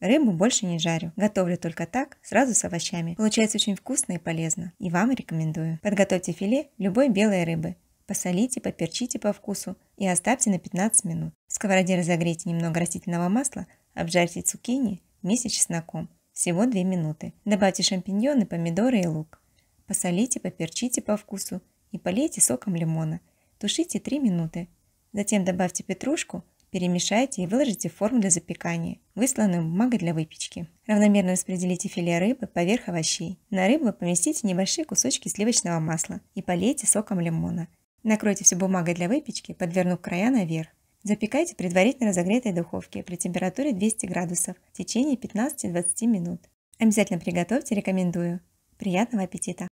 Рыбу больше не жарю. Готовлю только так, сразу с овощами. Получается очень вкусно и полезно. И вам рекомендую. Подготовьте филе любой белой рыбы. Посолите, поперчите по вкусу и оставьте на 15 минут. В сковороде разогрейте немного растительного масла, обжарьте цукини вместе с чесноком. Всего 2 минуты. Добавьте шампиньоны, помидоры и лук. Посолите, поперчите по вкусу и полейте соком лимона. Тушите 3 минуты. Затем добавьте петрушку, Перемешайте и выложите в форму для запекания, высланную бумагой для выпечки. Равномерно распределите филе рыбы поверх овощей. На рыбу поместите небольшие кусочки сливочного масла и полейте соком лимона. Накройте все бумагой для выпечки, подвернув края наверх. Запекайте в предварительно разогретой духовке при температуре 200 градусов в течение 15-20 минут. Обязательно приготовьте, рекомендую. Приятного аппетита!